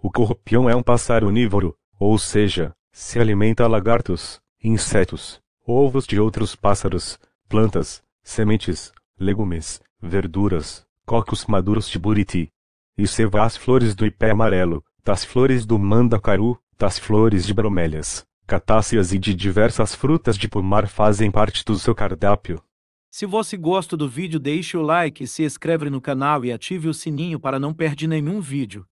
O corrupião é um pássaro onívoro, ou seja, se alimenta lagartos, insetos, ovos de outros pássaros, plantas, sementes, legumes, verduras, cocos maduros de buriti. E ceva as flores do ipé amarelo, das flores do mandacaru, das flores de bromélias, catáceas e de diversas frutas de pomar fazem parte do seu cardápio. Se você gosta do vídeo deixe o like, se inscreve no canal e ative o sininho para não perder nenhum vídeo.